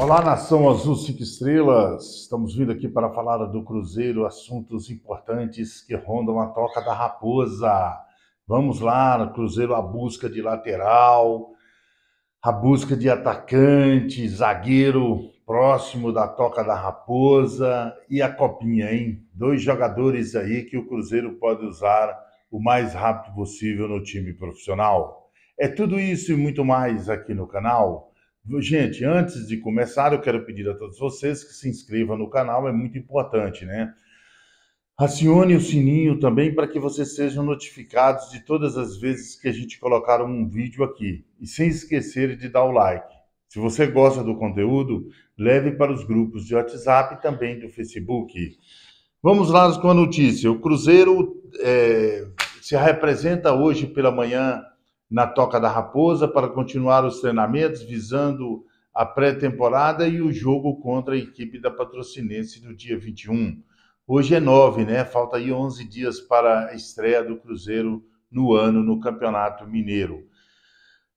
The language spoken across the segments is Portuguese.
Olá, nação azul cinco estrelas. Estamos vindo aqui para falar do Cruzeiro, assuntos importantes que rondam a toca da raposa. Vamos lá, Cruzeiro a busca de lateral, a busca de atacante, zagueiro próximo da toca da raposa e a copinha, hein? Dois jogadores aí que o Cruzeiro pode usar o mais rápido possível no time profissional. É tudo isso e muito mais aqui no canal. Gente, antes de começar, eu quero pedir a todos vocês que se inscrevam no canal, é muito importante, né? Acione o sininho também para que vocês sejam notificados de todas as vezes que a gente colocar um vídeo aqui. E sem esquecer de dar o like. Se você gosta do conteúdo, leve para os grupos de WhatsApp e também do Facebook. Vamos lá com a notícia. O Cruzeiro é, se representa hoje pela manhã na Toca da Raposa para continuar os treinamentos visando a pré-temporada e o jogo contra a equipe da Patrocinense no dia 21. Hoje é 9, né? Falta aí 11 dias para a estreia do Cruzeiro no ano no Campeonato Mineiro.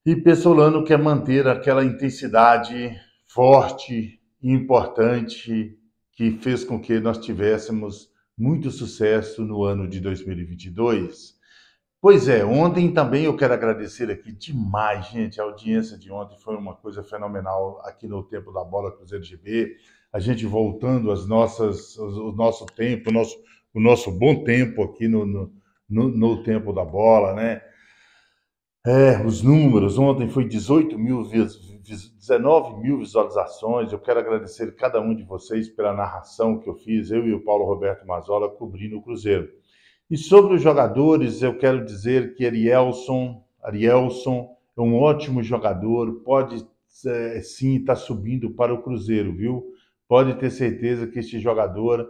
E Pessolano quer manter aquela intensidade forte e importante que fez com que nós tivéssemos muito sucesso no ano de 2022. Pois é, ontem também eu quero agradecer aqui demais, gente. A audiência de ontem foi uma coisa fenomenal aqui no Tempo da Bola Cruzeiro GB. A gente voltando as nossas, o nosso tempo, o nosso, o nosso bom tempo aqui no, no, no, no Tempo da Bola, né? É, os números, ontem foi 18 mil, 19 mil visualizações. Eu quero agradecer cada um de vocês pela narração que eu fiz, eu e o Paulo Roberto Mazola, cobrindo o Cruzeiro. E sobre os jogadores, eu quero dizer que Arielson, Arielson é um ótimo jogador, pode é, sim estar tá subindo para o Cruzeiro, viu? Pode ter certeza que este jogador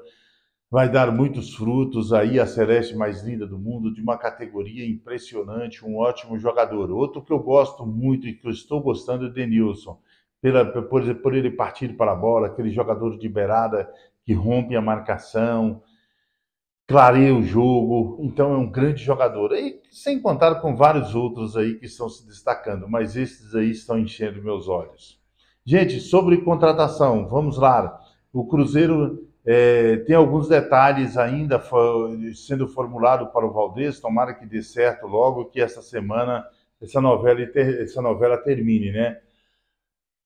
vai dar muitos frutos aí, a Celeste mais linda do mundo, de uma categoria impressionante, um ótimo jogador. Outro que eu gosto muito e que eu estou gostando é o Denilson, pela, por, por ele partir para a bola, aquele jogador de beirada que rompe a marcação, clareia o jogo, então é um grande jogador. E sem contar com vários outros aí que estão se destacando, mas esses aí estão enchendo meus olhos. Gente, sobre contratação, vamos lá. O Cruzeiro é, tem alguns detalhes ainda sendo formulado para o Valdez, tomara que dê certo logo que essa semana essa novela, essa novela termine, né?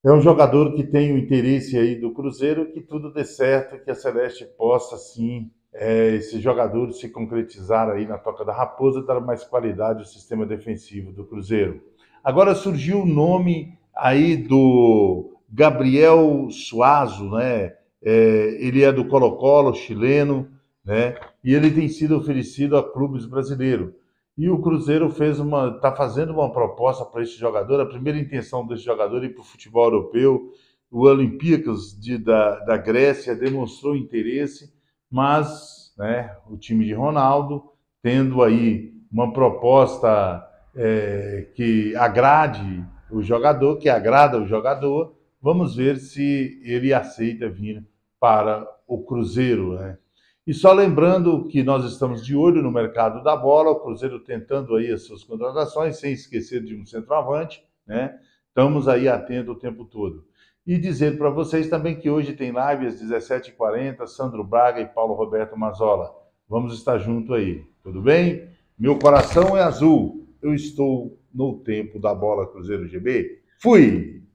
É um jogador que tem o interesse aí do Cruzeiro, que tudo dê certo, que a Celeste possa sim é, esses jogadores se concretizaram aí na Toca da Raposa, dar mais qualidade ao sistema defensivo do Cruzeiro. Agora surgiu o nome aí do Gabriel Suazo, né? É, ele é do Colo-Colo, chileno, né? E ele tem sido oferecido a clubes brasileiros. E o Cruzeiro fez uma, está fazendo uma proposta para esse jogador. A primeira intenção desse jogador é ir para o futebol europeu. O Olympiacos de, da, da Grécia demonstrou interesse mas né, o time de Ronaldo, tendo aí uma proposta é, que agrade o jogador, que agrada o jogador, vamos ver se ele aceita vir para o Cruzeiro. Né? E só lembrando que nós estamos de olho no mercado da bola, o Cruzeiro tentando aí as suas contratações, sem esquecer de um centroavante, né? Estamos aí atento o tempo todo. E dizer para vocês também que hoje tem live às 17h40, Sandro Braga e Paulo Roberto Mazola. Vamos estar junto aí, tudo bem? Meu coração é azul, eu estou no tempo da bola Cruzeiro GB. Fui!